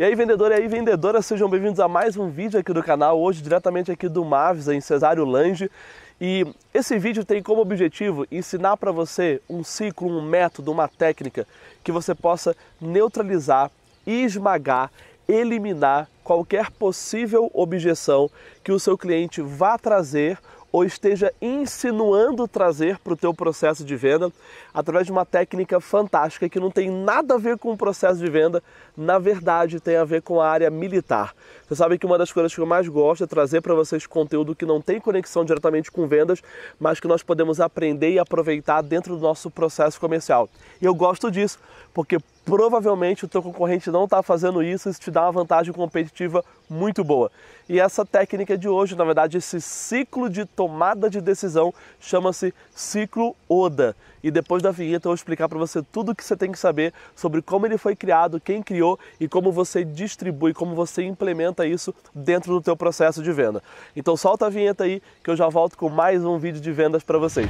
E aí, vendedor e aí, vendedora, sejam bem-vindos a mais um vídeo aqui do canal, hoje diretamente aqui do Mavis, em Cesário Lange. E esse vídeo tem como objetivo ensinar para você um ciclo, um método, uma técnica que você possa neutralizar, esmagar, eliminar qualquer possível objeção que o seu cliente vá trazer ou esteja insinuando trazer para o teu processo de venda através de uma técnica fantástica que não tem nada a ver com o processo de venda, na verdade tem a ver com a área militar. Você sabe que uma das coisas que eu mais gosto é trazer para vocês conteúdo que não tem conexão diretamente com vendas, mas que nós podemos aprender e aproveitar dentro do nosso processo comercial. E eu gosto disso, porque provavelmente o teu concorrente não está fazendo isso, isso te dá uma vantagem competitiva muito boa. E essa técnica de hoje, na verdade, esse ciclo de tomada de decisão chama-se ciclo Oda. E depois da vinheta eu vou explicar para você tudo o que você tem que saber sobre como ele foi criado, quem criou e como você distribui, como você implementa isso dentro do teu processo de venda. Então solta a vinheta aí que eu já volto com mais um vídeo de vendas para vocês.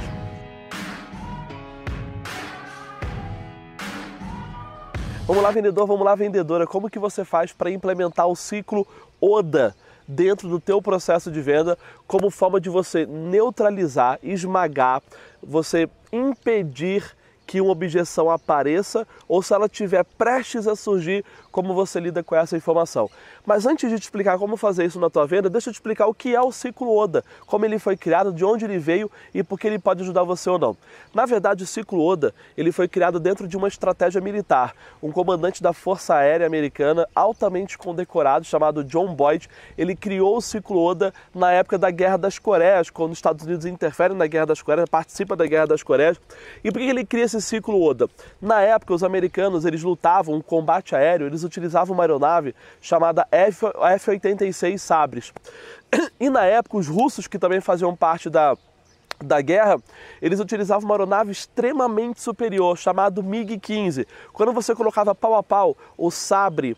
Vamos lá, vendedor, vamos lá, vendedora. Como que você faz para implementar o ciclo ODA dentro do teu processo de venda como forma de você neutralizar, esmagar, você impedir que uma objeção apareça ou se ela tiver prestes a surgir, como você lida com essa informação. Mas antes de te explicar como fazer isso na tua venda, deixa eu te explicar o que é o ciclo Oda, como ele foi criado, de onde ele veio e por que ele pode ajudar você ou não. Na verdade, o ciclo Oda, ele foi criado dentro de uma estratégia militar. Um comandante da Força Aérea Americana, altamente condecorado, chamado John Boyd, ele criou o ciclo Oda na época da Guerra das Coreias, quando os Estados Unidos interferem na Guerra das Coreias, participa da Guerra das Coreias. E por que ele cria esse ciclo Oda. Na época, os americanos eles lutavam um combate aéreo, eles utilizavam uma aeronave chamada F-86 Sabres. E na época, os russos, que também faziam parte da da guerra, eles utilizavam uma aeronave extremamente superior, chamado MiG-15. Quando você colocava pau a pau o Sabre,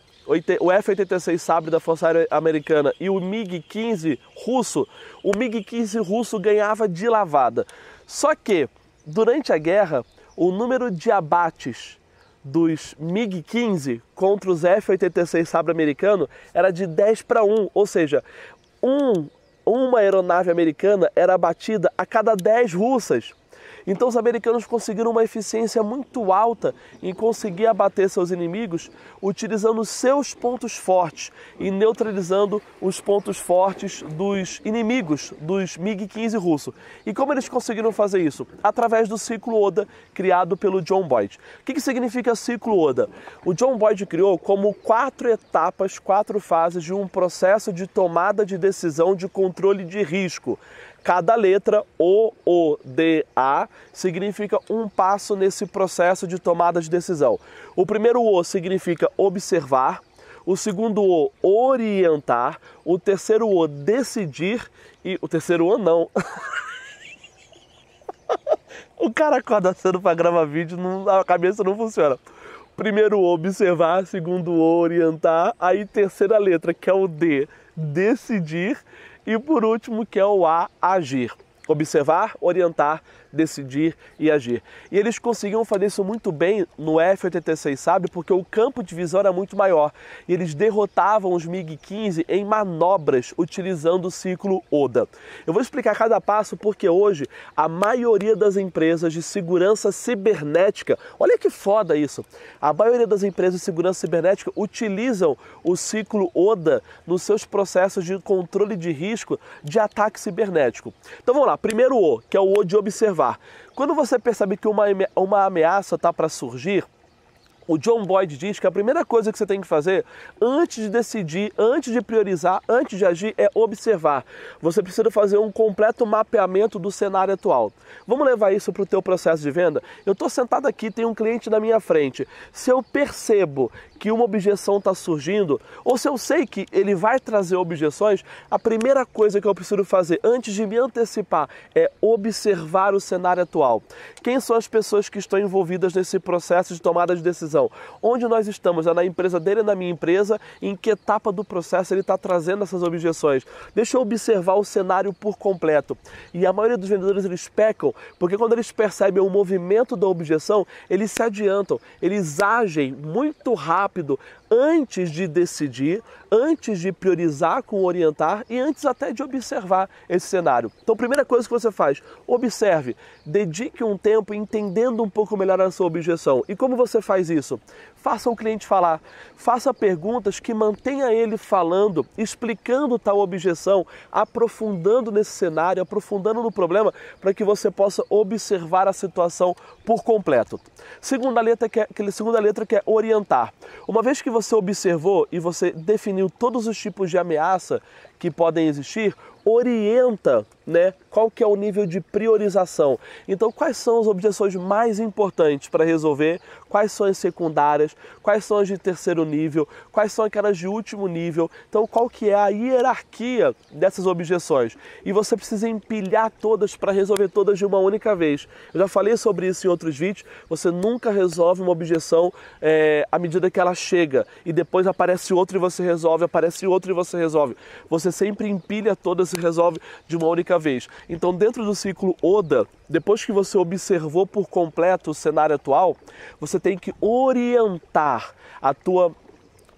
o F-86 Sabre da Força Aérea Americana e o MiG-15 russo, o MiG-15 russo ganhava de lavada. Só que, durante a guerra, o número de abates dos MiG-15 contra os F-86 Sabre americano era de 10 para 1, ou seja, um, uma aeronave americana era abatida a cada 10 russas. Então os americanos conseguiram uma eficiência muito alta em conseguir abater seus inimigos utilizando seus pontos fortes e neutralizando os pontos fortes dos inimigos dos MiG-15 russo. E como eles conseguiram fazer isso? Através do ciclo Oda criado pelo John Boyd. O que, que significa ciclo Oda? O John Boyd criou como quatro etapas, quatro fases de um processo de tomada de decisão de controle de risco. Cada letra O, O, D, A significa um passo nesse processo de tomada de decisão. O primeiro O significa observar, o segundo O, orientar, o terceiro O, decidir e o terceiro O, não. o cara acorda cedo para gravar vídeo, não, a cabeça não funciona. Primeiro O, observar, segundo O, orientar, aí terceira letra, que é o D, decidir e por último, que é o A, agir. Observar, orientar decidir e agir. E eles conseguiam fazer isso muito bem no F-86, sabe? Porque o campo de visão era muito maior e eles derrotavam os MiG-15 em manobras utilizando o ciclo ODA. Eu vou explicar cada passo porque hoje a maioria das empresas de segurança cibernética, olha que foda isso, a maioria das empresas de segurança cibernética utilizam o ciclo ODA nos seus processos de controle de risco de ataque cibernético. Então vamos lá, primeiro O, que é o O de observar. Quando você percebe que uma, uma ameaça está para surgir, o John Boyd diz que a primeira coisa que você tem que fazer antes de decidir, antes de priorizar, antes de agir é observar. Você precisa fazer um completo mapeamento do cenário atual. Vamos levar isso para o teu processo de venda? Eu estou sentado aqui, tem um cliente na minha frente. Se eu percebo que uma objeção está surgindo, ou se eu sei que ele vai trazer objeções, a primeira coisa que eu preciso fazer antes de me antecipar é observar o cenário atual. Quem são as pessoas que estão envolvidas nesse processo de tomada de decisão? decisão. Onde nós estamos? É na empresa dele, é na minha empresa? Em que etapa do processo ele está trazendo essas objeções? Deixa eu observar o cenário por completo. E a maioria dos vendedores eles pecam, porque quando eles percebem o movimento da objeção, eles se adiantam, eles agem muito rápido antes de decidir, antes de priorizar com orientar e antes até de observar esse cenário. Então, primeira coisa que você faz, observe, dedique um tempo entendendo um pouco melhor a sua objeção. E como você faz isso? Faça o cliente falar, faça perguntas que mantenha ele falando, explicando tal objeção, aprofundando nesse cenário, aprofundando no problema, para que você possa observar a situação por completo. Segunda letra que é, segunda letra que é orientar. Uma vez que você observou e você definiu todos os tipos de ameaça que podem existir, orienta né? Qual que é o nível de priorização? Então, quais são as objeções mais importantes para resolver? Quais são as secundárias? Quais são as de terceiro nível? Quais são aquelas de último nível? Então, qual que é a hierarquia dessas objeções? E você precisa empilhar todas para resolver todas de uma única vez. Eu já falei sobre isso em outros vídeos. Você nunca resolve uma objeção é, à medida que ela chega e depois aparece outra e você resolve, aparece outra e você resolve. Você sempre empilha todas e resolve de uma única única vez. Então, dentro do ciclo Oda, depois que você observou por completo o cenário atual, você tem que orientar a tua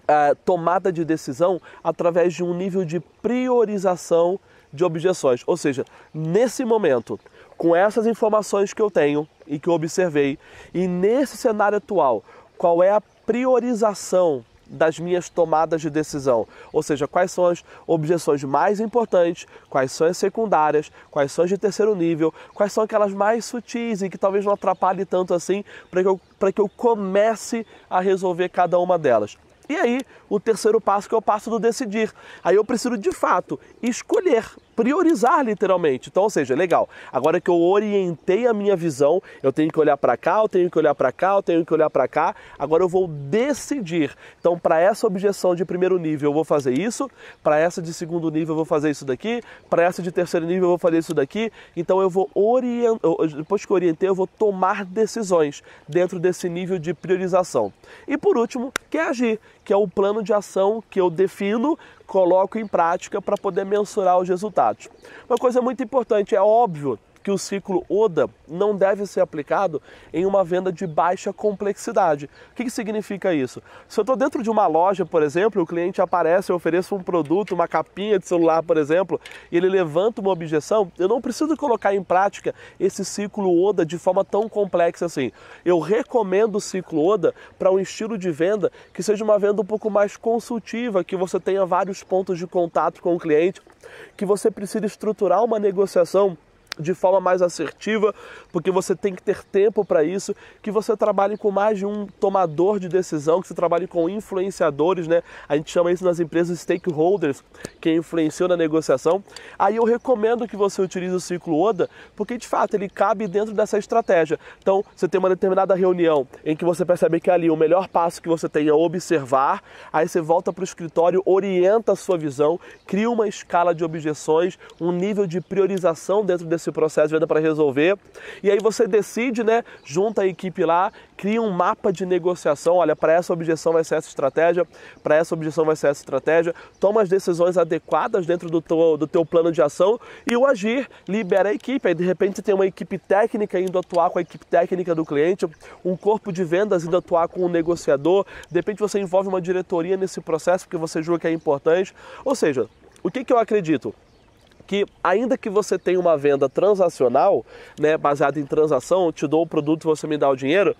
a é, tomada de decisão através de um nível de priorização de objeções. Ou seja, nesse momento, com essas informações que eu tenho e que eu observei, e nesse cenário atual, qual é a priorização das minhas tomadas de decisão. Ou seja, quais são as objeções mais importantes, quais são as secundárias, quais são as de terceiro nível, quais são aquelas mais sutis e que talvez não atrapalhe tanto assim para que, eu, que eu comece a resolver cada uma delas. E aí, o terceiro passo que é o passo do decidir. Aí eu preciso de fato escolher, priorizar literalmente. Então, ou seja, legal. Agora que eu orientei a minha visão, eu tenho que olhar para cá, eu tenho que olhar para cá, eu tenho que olhar para cá. Agora eu vou decidir. Então, para essa objeção de primeiro nível, eu vou fazer isso. Para essa de segundo nível, eu vou fazer isso daqui. Para essa de terceiro nível, eu vou fazer isso daqui. Então, eu vou orientar. Depois que eu orientei, eu vou tomar decisões dentro desse nível de priorização. E por último, que é agir que é o plano de ação que eu defino, coloco em prática para poder mensurar os resultados. Uma coisa muito importante, é óbvio que o ciclo Oda não deve ser aplicado em uma venda de baixa complexidade. O que, que significa isso? Se eu estou dentro de uma loja, por exemplo, o cliente aparece, eu ofereço um produto, uma capinha de celular, por exemplo, e ele levanta uma objeção, eu não preciso colocar em prática esse ciclo Oda de forma tão complexa assim. Eu recomendo o ciclo Oda para um estilo de venda que seja uma venda um pouco mais consultiva, que você tenha vários pontos de contato com o cliente, que você precisa estruturar uma negociação de forma mais assertiva, porque você tem que ter tempo para isso, que você trabalhe com mais de um tomador de decisão, que você trabalhe com influenciadores, né? A gente chama isso nas empresas stakeholders, que influenciam na negociação. Aí eu recomendo que você utilize o ciclo ODA, porque de fato ele cabe dentro dessa estratégia. Então, você tem uma determinada reunião em que você percebe que ali o melhor passo que você tem é observar, aí você volta para o escritório, orienta a sua visão, cria uma escala de objeções, um nível de priorização dentro desse esse processo de venda para resolver. E aí você decide, né, junta a equipe lá, cria um mapa de negociação, olha, para essa objeção vai ser essa estratégia, para essa objeção vai ser essa estratégia, toma as decisões adequadas dentro do teu, do teu plano de ação e o agir libera a equipe. Aí de repente tem uma equipe técnica indo atuar com a equipe técnica do cliente, um corpo de vendas indo atuar com o negociador, de repente você envolve uma diretoria nesse processo porque você julga que é importante. Ou seja, o que, que eu acredito? que ainda que você tenha uma venda transacional, né, baseada em transação, eu te dou o produto e você me dá o dinheiro,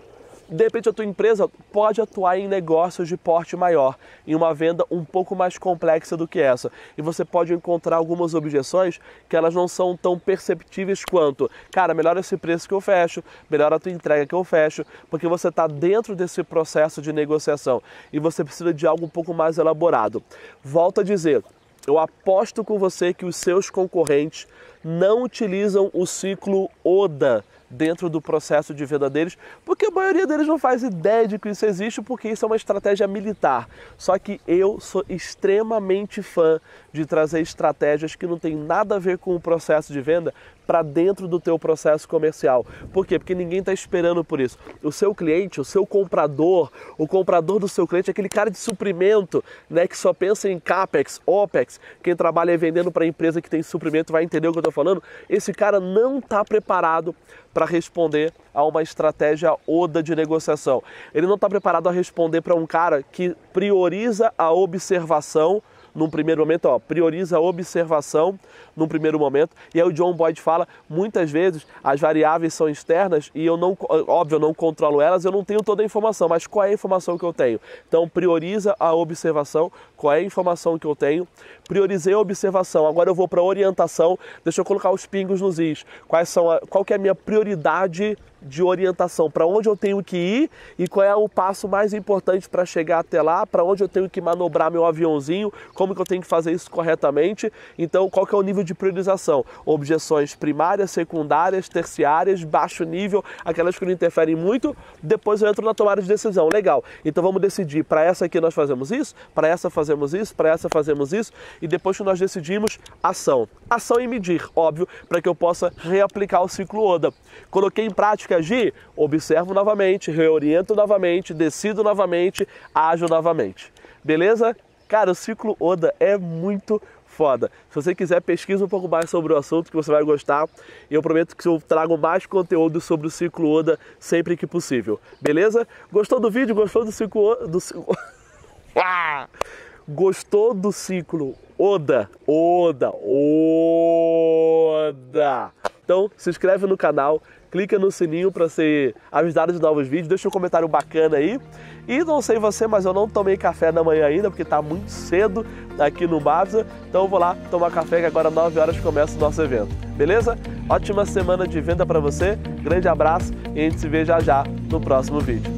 de repente a tua empresa pode atuar em negócios de porte maior, em uma venda um pouco mais complexa do que essa. E você pode encontrar algumas objeções que elas não são tão perceptíveis quanto, cara, melhor esse preço que eu fecho, melhor a tua entrega que eu fecho, porque você está dentro desse processo de negociação e você precisa de algo um pouco mais elaborado. Volto a dizer, eu aposto com você que os seus concorrentes não utilizam o ciclo ODA dentro do processo de venda deles, porque a maioria deles não faz ideia de que isso existe, porque isso é uma estratégia militar. Só que eu sou extremamente fã de trazer estratégias que não tem nada a ver com o processo de venda, para dentro do teu processo comercial. Por quê? Porque ninguém está esperando por isso. O seu cliente, o seu comprador, o comprador do seu cliente, é aquele cara de suprimento, né, que só pensa em capex, opex, quem trabalha é vendendo para empresa que tem suprimento vai entender o que eu estou falando. Esse cara não está preparado para responder a uma estratégia oda de negociação. Ele não está preparado a responder para um cara que prioriza a observação num primeiro momento, ó, prioriza a observação num primeiro momento. E aí o John Boyd fala, muitas vezes as variáveis são externas e eu não, óbvio, eu não controlo elas, eu não tenho toda a informação, mas qual é a informação que eu tenho? Então prioriza a observação, qual é a informação que eu tenho? Priorizei a observação, agora eu vou para orientação, deixa eu colocar os pingos nos is. Quais são a, qual que é a minha prioridade de orientação para onde eu tenho que ir e qual é o passo mais importante para chegar até lá, para onde eu tenho que manobrar meu aviãozinho, como que eu tenho que fazer isso corretamente. Então, qual que é o nível de priorização? Objeções primárias, secundárias, terciárias, baixo nível, aquelas que não interferem muito. Depois eu entro na tomada de decisão. Legal. Então vamos decidir, para essa aqui nós fazemos isso, para essa fazemos isso, para essa fazemos isso e depois que nós decidimos, ação. Ação e medir, óbvio, para que eu possa reaplicar o ciclo ODA. Coloquei em prática agir? Observo novamente, reoriento novamente, decido novamente, ajo novamente. Beleza? Cara, o ciclo Oda é muito foda. Se você quiser, pesquisa um pouco mais sobre o assunto que você vai gostar. E eu prometo que eu trago mais conteúdo sobre o ciclo Oda sempre que possível. Beleza? Gostou do vídeo? Gostou do ciclo Oda? Do... Ah! Gostou do ciclo Oda? Oda! Oda! Então, se inscreve no canal, clica no sininho para ser avisado de novos vídeos, deixa um comentário bacana aí. E não sei você, mas eu não tomei café da manhã ainda, porque está muito cedo aqui no Mavsa. Então eu vou lá tomar café, que agora 9 horas começa o nosso evento. Beleza? Ótima semana de venda para você, grande abraço e a gente se vê já já no próximo vídeo.